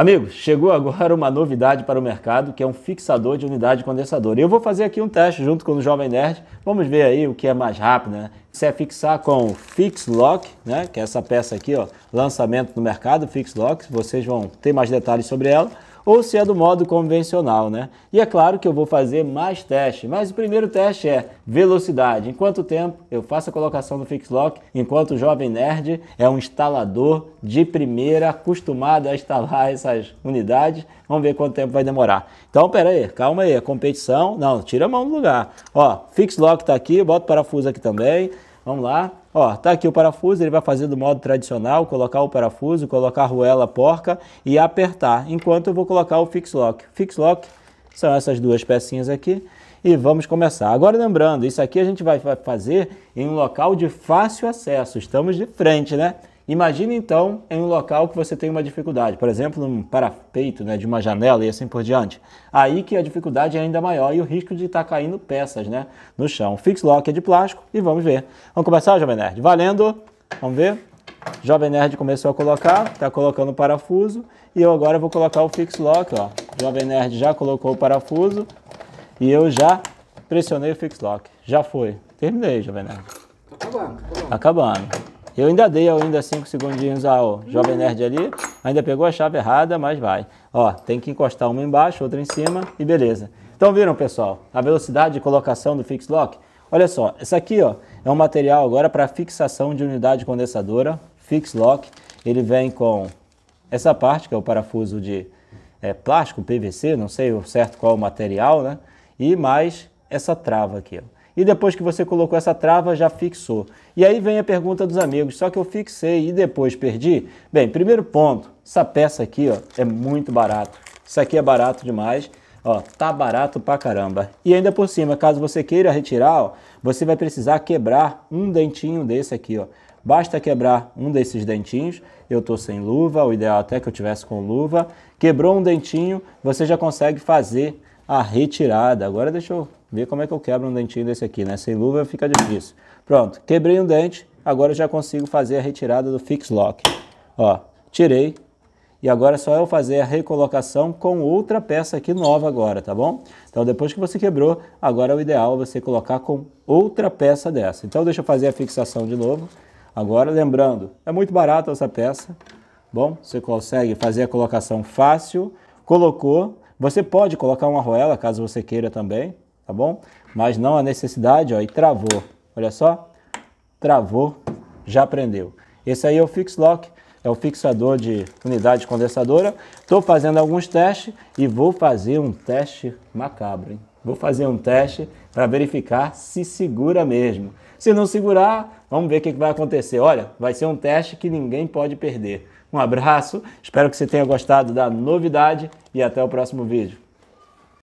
Amigos, chegou agora uma novidade para o mercado, que é um fixador de unidade condensadora. Eu vou fazer aqui um teste junto com o Jovem Nerd. Vamos ver aí o que é mais rápido, né? Se é fixar com o Fix Lock, né? Que é essa peça aqui, ó, lançamento no mercado, Fix Lock. Vocês vão ter mais detalhes sobre ela ou se é do modo convencional, né? E é claro que eu vou fazer mais testes, mas o primeiro teste é velocidade. Em quanto tempo eu faço a colocação no lock enquanto o jovem nerd é um instalador de primeira, acostumado a instalar essas unidades. Vamos ver quanto tempo vai demorar. Então, pera aí, calma aí, é competição. Não, tira a mão do lugar. Ó, fix lock tá aqui, boto parafuso aqui também. Vamos lá. Ó, tá aqui o parafuso, ele vai fazer do modo tradicional, colocar o parafuso, colocar a arruela porca e apertar, enquanto eu vou colocar o fix lock. Fix lock são essas duas pecinhas aqui e vamos começar. Agora lembrando, isso aqui a gente vai fazer em um local de fácil acesso, estamos de frente, né? Imagine então em um local que você tem uma dificuldade, por exemplo, um parapeito né, de uma janela e assim por diante. Aí que a dificuldade é ainda maior e o risco de estar tá caindo peças né, no chão. O fix lock é de plástico e vamos ver. Vamos começar, Jovem Nerd? Valendo! Vamos ver? Jovem Nerd começou a colocar, está colocando o parafuso e eu agora vou colocar o fix lock. Ó. Jovem Nerd já colocou o parafuso e eu já pressionei o fix lock. Já foi. Terminei, Jovem Nerd. Acabando, acabando. acabando. Eu ainda dei ainda 5 segundinhos ao Jovem uhum. Nerd ali, ainda pegou a chave errada, mas vai. Ó, tem que encostar uma embaixo, outra em cima e beleza. Então viram, pessoal, a velocidade de colocação do Fix Lock? Olha só, essa aqui ó, é um material agora para fixação de unidade condensadora, Fix Lock. Ele vem com essa parte, que é o parafuso de é, plástico, PVC, não sei o certo qual o material, né? E mais essa trava aqui, ó e depois que você colocou essa trava, já fixou. E aí vem a pergunta dos amigos, só que eu fixei e depois perdi? Bem, primeiro ponto, essa peça aqui ó, é muito barato. Isso aqui é barato demais. Ó, tá barato pra caramba. E ainda por cima, caso você queira retirar, ó, você vai precisar quebrar um dentinho desse aqui, ó. Basta quebrar um desses dentinhos, eu tô sem luva, o ideal até que eu tivesse com luva. Quebrou um dentinho, você já consegue fazer a retirada. Agora deixa eu Vê como é que eu quebro um dentinho desse aqui, né? Sem luva fica difícil. Pronto, quebrei um dente, agora eu já consigo fazer a retirada do fix lock. Ó, tirei, e agora é só eu fazer a recolocação com outra peça aqui nova agora, tá bom? Então depois que você quebrou, agora é o ideal é você colocar com outra peça dessa. Então deixa eu fazer a fixação de novo. Agora lembrando, é muito barato essa peça. Bom, você consegue fazer a colocação fácil. Colocou, você pode colocar uma arruela caso você queira também, tá bom? Mas não há necessidade, ó, e travou. Olha só, travou, já prendeu. Esse aí é o Fix Lock, é o fixador de unidade condensadora. Estou fazendo alguns testes e vou fazer um teste macabro, hein? Vou fazer um teste para verificar se segura mesmo. Se não segurar, vamos ver o que vai acontecer. Olha, vai ser um teste que ninguém pode perder. Um abraço, espero que você tenha gostado da novidade e até o próximo vídeo.